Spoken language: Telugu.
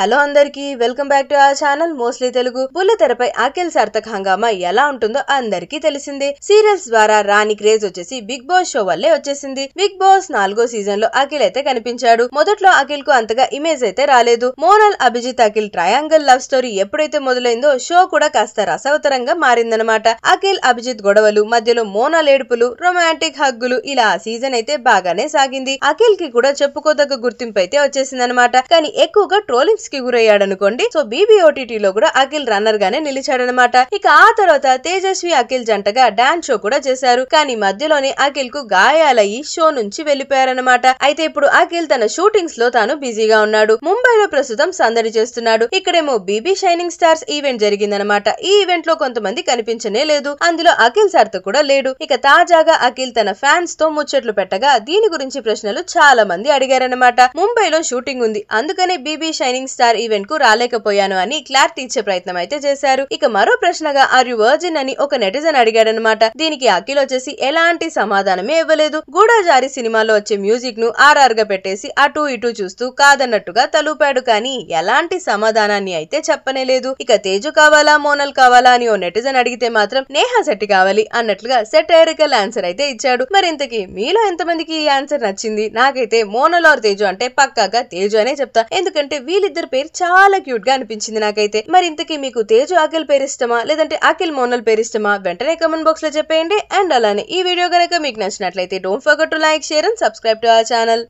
హలో అందరికీ welcome back to our channel mostly Telugu పుల్ల తెరపై అఖిల్ సార్థక్ హంగామా ఎలా ఉంటుందో అందరికీ తెలిసిందే సీరియల్స్ ద్వారా రాణి క్రేజ్ వచ్చేసి బిగ్ బాస్ షో వల్లే వచ్చేసింది బిగ్ బాస్ నాలుగో సీజన్ లో అఖిల్ అయితే కనిపించాడు మొదట్లో అఖిల్ కు అంతగా ఇమేజ్ అయితే రాలేదు Monal Abhijit Akhil triangle love story ఎప్పుడైతే మొదలైందో షో కూడా కాస్త రసవతరంగా మారిందనమాట అఖిల్ అభిజిత్ గొడవలు మధ్యలో మోనల్ ఏడుపులు రొమాంటిక్ హగ్గులు ఇలా ఆ సీజన్ అయితే బాగానే సాగింది అఖిల్ కి కూడా చెప్పుకోదగ్గ గుర్తింపు అయితే వచ్చేసిందనమాట కానీ ఎక్కువగా ట్రోలింగ్ క్రిటిక్స్ కి గురయ్యాడనుకోండి సో బీబీ లో కూడా అఖిల్ రన్నర్ గానే నిలిచాడనమాట ఇక ఆ తర్వాత తేజస్వి అఖిల్ జంటగా డాన్స్ షో కూడా చేశారు కానీ మధ్యలోనే అఖిల్ కు గాయాలయ్యి షో నుంచి వెళ్లిపోయారనమాట అయితే ఇప్పుడు అఖిల్ తన షూటింగ్స్ లో తాను బిజీగా ఉన్నాడు ముంబైలో ప్రస్తుతం సందడి చేస్తున్నాడు ఇక్కడేమో బీబీ షైనింగ్ స్టార్స్ ఈవెంట్ జరిగిందనమాట ఈ ఈవెంట్ లో కొంతమంది కనిపించనే లేదు అందులో అఖిల్ సార్తో కూడా లేడు ఇక తాజాగా అఖిల్ తన ఫ్యాన్స్ తో ముచ్చట్లు పెట్టగా దీని గురించి ప్రశ్నలు చాలా మంది అడిగారనమాట ముంబైలో షూటింగ్ ఉంది అందుకనే బీబీ షైనింగ్ స్టార్ ఈవెంట్ కు రాలేకపోయాను అని క్లారిటీ ఇచ్చే ప్రయత్నం అయితే చేశారు ఇక మరో ప్రశ్నగా ఆర్ యు వర్జిన్ అని ఒక నెటిజన్ అడిగాడనమాట దీనికి అఖిల్ వచ్చేసి ఎలాంటి సమాధానమే ఇవ్వలేదు గూఢాజారి సినిమాలో వచ్చే మ్యూజిక్ ను ఆర్ఆర్ గా పెట్టేసి అటు ఇటు చూస్తూ కాదన్నట్టుగా తలుపాడు కానీ ఎలాంటి సమాధానాన్ని అయితే చెప్పనే లేదు ఇక తేజు కావాలా మోనల్ కావాలా అని ఓ నెటిజన్ అడిగితే మాత్రం నేహా శెట్టి కావాలి అన్నట్లుగా సెటైరికల్ ఆన్సర్ అయితే ఇచ్చాడు మరి ఇంతకీ మీలో ఎంతమందికి ఈ ఆన్సర్ నచ్చింది నాకైతే మోనల్ ఆర్ తేజు అంటే పక్కాగా తేజు అనే చెప్తా ఎందుకంటే వీళ్ళిద్దరు ఇద్దరు పేరు చాలా క్యూట్ గా అనిపించింది నాకైతే మరి ఇంతకీ మీకు తేజు అఖిల్ పేరు ఇష్టమా లేదంటే అఖిల్ మోనల్ పేరు ఇష్టమా వెంటనే కమెంట్ బాక్స్ లో చెప్పేయండి అండ్ అలానే ఈ వీడియో కనుక మీకు నచ్చినట్లయితే don't forget to like share and subscribe to our channel